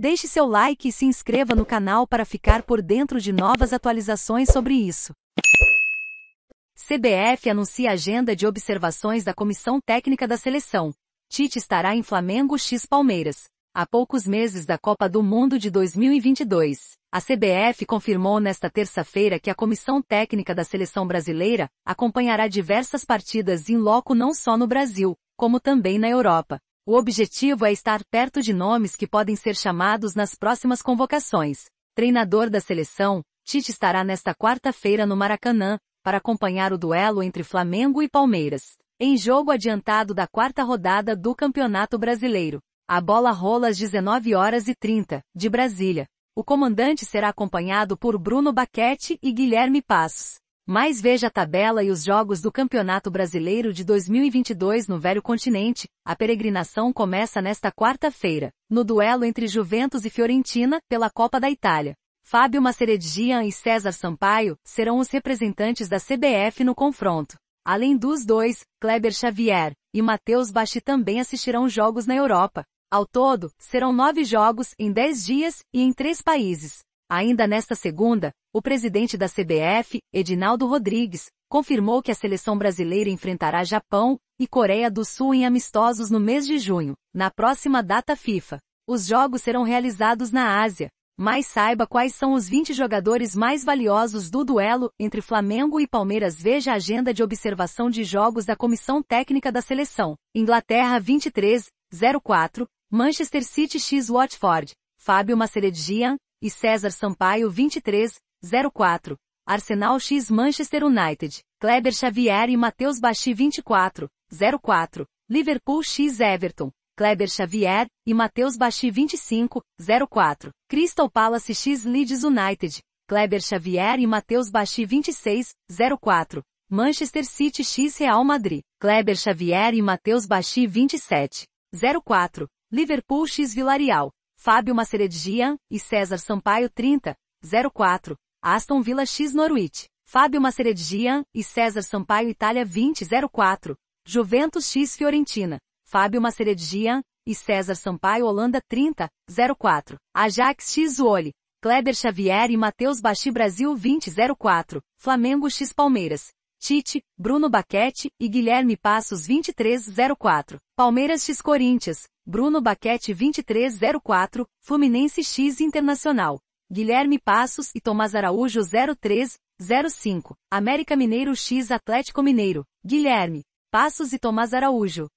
Deixe seu like e se inscreva no canal para ficar por dentro de novas atualizações sobre isso. CBF anuncia agenda de observações da Comissão Técnica da Seleção. Tite estará em Flamengo x Palmeiras. Há poucos meses da Copa do Mundo de 2022, a CBF confirmou nesta terça-feira que a Comissão Técnica da Seleção Brasileira acompanhará diversas partidas em loco não só no Brasil, como também na Europa. O objetivo é estar perto de nomes que podem ser chamados nas próximas convocações. Treinador da seleção, Tite estará nesta quarta-feira no Maracanã, para acompanhar o duelo entre Flamengo e Palmeiras. Em jogo adiantado da quarta rodada do Campeonato Brasileiro. A bola rola às 19 horas e 30, de Brasília. O comandante será acompanhado por Bruno Baquete e Guilherme Passos. Mais veja a tabela e os jogos do Campeonato Brasileiro de 2022 no Velho Continente. A peregrinação começa nesta quarta-feira, no duelo entre Juventus e Fiorentina, pela Copa da Itália. Fábio Maceredian e César Sampaio serão os representantes da CBF no confronto. Além dos dois, Kleber Xavier e Matheus Bachi também assistirão jogos na Europa. Ao todo, serão nove jogos em dez dias e em três países. Ainda nesta segunda, o presidente da CBF, Edinaldo Rodrigues, confirmou que a seleção brasileira enfrentará Japão e Coreia do Sul em amistosos no mês de junho, na próxima data FIFA. Os jogos serão realizados na Ásia, mas saiba quais são os 20 jogadores mais valiosos do duelo entre Flamengo e Palmeiras. Veja a agenda de observação de jogos da Comissão Técnica da Seleção. Inglaterra 23, 04, Manchester City x Watford, Fábio Macelegian, e César Sampaio 23, 04, Arsenal X Manchester United, Kleber Xavier e Matheus Bachi 24, 04, Liverpool X Everton, Kleber Xavier e Matheus Bachi 25, 04, Crystal Palace X Leeds United, Kleber Xavier e Matheus Bachi 26, 04, Manchester City X Real Madrid, Kleber Xavier e Matheus Bachi 27, 04, Liverpool X Villarreal, Fábio Maceredian e César Sampaio 30, 04, Aston Villa X Norwich. Fábio Maceredian e César Sampaio Itália 2004, Juventus X Fiorentina. Fábio Maceredian e César Sampaio Holanda 30, 04, Ajax X Wole. Kleber Xavier e Matheus Bachi Brasil 2004, Flamengo X Palmeiras. Tite, Bruno Baquete e Guilherme Passos 2304, Palmeiras X Corinthians. Bruno Baquete 2304, Fluminense X Internacional, Guilherme Passos e Tomás Araújo 0305, América Mineiro X Atlético Mineiro, Guilherme, Passos e Tomás Araújo.